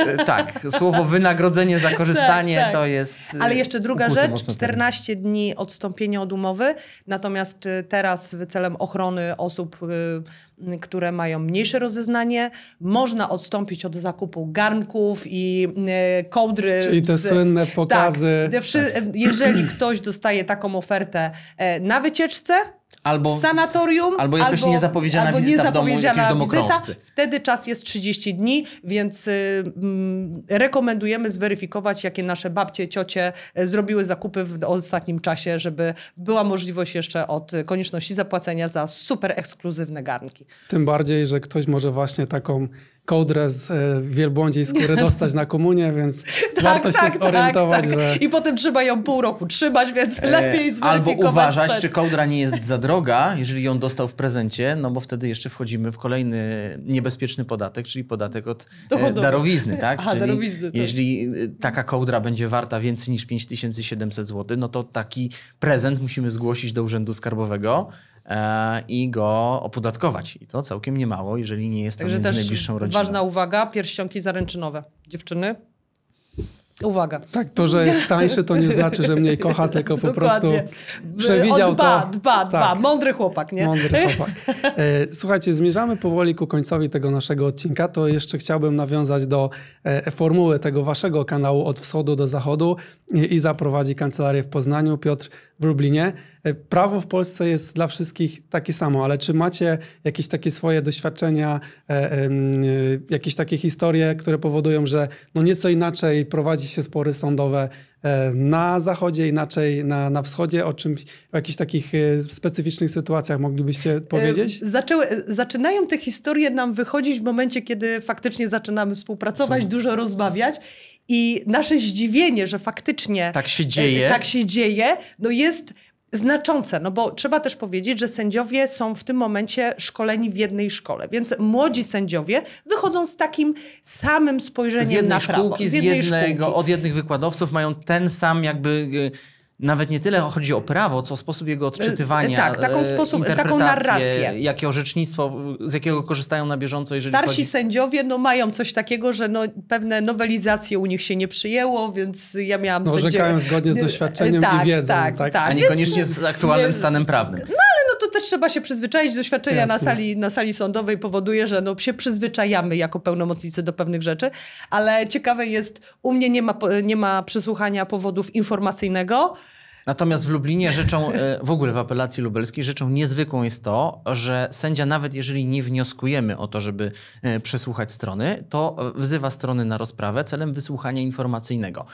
E, tak, słowo wynagrodzenie za korzystanie tak, tak. to jest. E, Ale jeszcze druga rzecz, 14 dni odstąpienia od umowy, natomiast e, teraz celem ochrony osób które mają mniejsze rozeznanie. Można odstąpić od zakupu garnków i e, kołdry. Czyli te z... słynne tak, pokazy. Tak, jeżeli ktoś dostaje taką ofertę e, na wycieczce, albo sanatorium, albo jakaś albo, niezapowiedziana albo wizyta niezapowiedziana w domu wizyta. Wtedy czas jest 30 dni, więc y, mm, rekomendujemy zweryfikować, jakie nasze babcie, ciocie e, zrobiły zakupy w ostatnim czasie, żeby była możliwość jeszcze od konieczności zapłacenia za super ekskluzywne garnki. Tym bardziej, że ktoś może właśnie taką kołdrę z e, wielbłądziej skóry dostać na komunie, więc tak, warto tak, się tak, zorientować, tak, że... Tak. I potem trzeba ją pół roku trzymać, więc e, lepiej zweryfikować. Albo uważać, przed... czy kołdra nie jest za droga, jeżeli ją dostał w prezencie, no bo wtedy jeszcze wchodzimy w kolejny niebezpieczny podatek, czyli podatek od e, no, no. darowizny, tak? Aha, czyli darowizny, tak. jeśli taka kołdra będzie warta więcej niż 5700 zł, no to taki prezent musimy zgłosić do Urzędu Skarbowego, E, i go opodatkować. I to całkiem niemało, jeżeli nie jest to Także między najbliższą rodziną. Ważna uwaga, pierścionki zaręczynowe. Dziewczyny, Uwaga. Tak, to, że jest tańszy, to nie znaczy, że mniej kocha, tylko po prostu przewidział dba, to. Dba, dba, tak. Mądry chłopak, nie? Mądry chłopak. E, słuchajcie, zmierzamy powoli ku końcowi tego naszego odcinka. To jeszcze chciałbym nawiązać do e, formuły tego waszego kanału od wschodu do zachodu. Iza prowadzi kancelarię w Poznaniu, Piotr w Lublinie. E, prawo w Polsce jest dla wszystkich takie samo, ale czy macie jakieś takie swoje doświadczenia, jakieś takie historie, które powodują, że no nieco inaczej prowadzi się spory sądowe e, na zachodzie, inaczej na, na wschodzie, o czymś, o jakichś takich e, specyficznych sytuacjach moglibyście e, powiedzieć? Zaczęły, zaczynają te historie nam wychodzić w momencie, kiedy faktycznie zaczynamy współpracować, Co? dużo rozmawiać i nasze zdziwienie, że faktycznie tak się dzieje, tak się dzieje no jest znaczące, no bo trzeba też powiedzieć, że sędziowie są w tym momencie szkoleni w jednej szkole, więc młodzi sędziowie wychodzą z takim samym spojrzeniem na prawo. z jednej szkółki, z jednego, szkółki. od jednych wykładowców mają ten sam jakby y, nawet nie tyle chodzi o prawo, co o sposób jego e, odczytywania, tak, taką, e, sposób, taką narrację. Jakie orzecznictwo, z jakiego korzystają na bieżąco, jeżeli Starsi chodzi... sędziowie no, mają coś takiego, że no, pewne nowelizacje u nich się nie przyjęło, więc ja miałam no, sędziego... Orzekają zgodnie z doświadczeniem tak, i wiedzą. Tak, tak, tak. A niekoniecznie z aktualnym stanem prawnym. No, to też trzeba się przyzwyczaić. Doświadczenia na sali, na sali sądowej powoduje, że no, się przyzwyczajamy jako pełnomocnicy do pewnych rzeczy, ale ciekawe jest, u mnie nie ma, nie ma przesłuchania powodów informacyjnego, Natomiast w Lublinie rzeczą, e, w ogóle w apelacji lubelskiej, rzeczą niezwykłą jest to, że sędzia, nawet jeżeli nie wnioskujemy o to, żeby e, przesłuchać strony, to e, wzywa strony na rozprawę celem wysłuchania informacyjnego.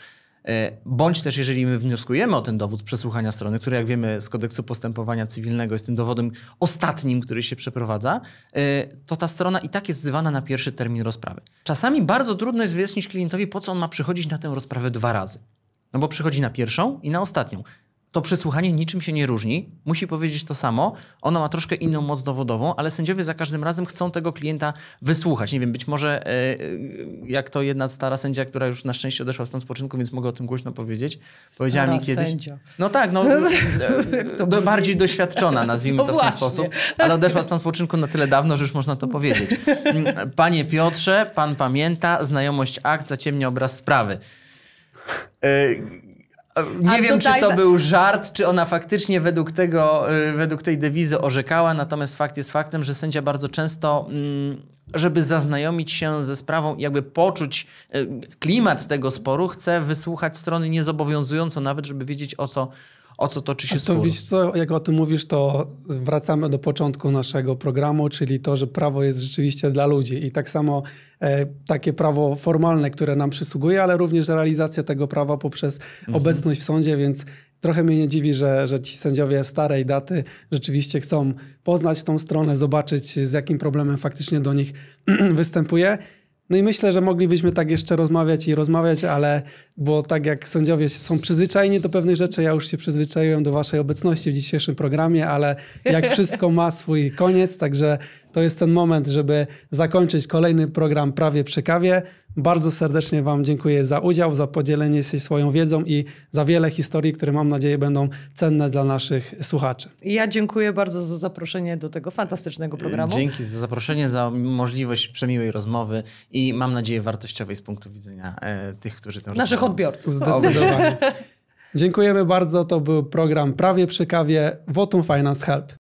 E, bądź też, jeżeli my wnioskujemy o ten dowód przesłuchania strony, który, jak wiemy, z kodeksu postępowania cywilnego jest tym dowodem ostatnim, który się przeprowadza, e, to ta strona i tak jest wzywana na pierwszy termin rozprawy. Czasami bardzo trudno jest wyjaśnić klientowi, po co on ma przychodzić na tę rozprawę dwa razy. No bo przychodzi na pierwszą i na ostatnią to przesłuchanie niczym się nie różni, musi powiedzieć to samo, ono ma troszkę inną moc dowodową, ale sędziowie za każdym razem chcą tego klienta wysłuchać. Nie wiem, być może e, e, jak to jedna stara sędzia, która już na szczęście odeszła z tam spoczynku, więc mogę o tym głośno powiedzieć, powiedziała stara mi kiedyś... Sędzia. No tak, no e, do, bardziej doświadczona, nazwijmy no to w właśnie. ten sposób, ale odeszła z tam spoczynku na tyle dawno, że już można to powiedzieć. Mm, panie Piotrze, pan pamięta, znajomość akt zaciemnia obraz sprawy. Nie A wiem, czy to był żart, czy ona faktycznie według, tego, y, według tej dewizy orzekała, natomiast fakt jest faktem, że sędzia bardzo często, mm, żeby zaznajomić się ze sprawą, jakby poczuć y, klimat tego sporu, chce wysłuchać strony niezobowiązująco nawet, żeby wiedzieć o co o co toczy się spór. To wiesz co, jak o tym mówisz, to wracamy do początku naszego programu, czyli to, że prawo jest rzeczywiście dla ludzi i tak samo e, takie prawo formalne, które nam przysługuje, ale również realizacja tego prawa poprzez mhm. obecność w sądzie, więc trochę mnie nie dziwi, że, że ci sędziowie starej daty rzeczywiście chcą poznać tą stronę, zobaczyć z jakim problemem faktycznie do nich występuje. No i myślę, że moglibyśmy tak jeszcze rozmawiać i rozmawiać, ale bo tak jak sędziowie są przyzwyczajeni do pewnych rzeczy, ja już się przyzwyczaiłem do waszej obecności w dzisiejszym programie, ale jak wszystko ma swój koniec, także to jest ten moment, żeby zakończyć kolejny program prawie przy kawie. Bardzo serdecznie Wam dziękuję za udział, za podzielenie się swoją wiedzą i za wiele historii, które mam nadzieję będą cenne dla naszych słuchaczy. Ja dziękuję bardzo za zaproszenie do tego fantastycznego programu. Dzięki za zaproszenie, za możliwość przemiłej rozmowy i mam nadzieję wartościowej z punktu widzenia e, tych, którzy tam... Naszych odbiorców. Zdecydowanie. Dziękujemy bardzo. To był program Prawie przy kawie Votum Finance Help.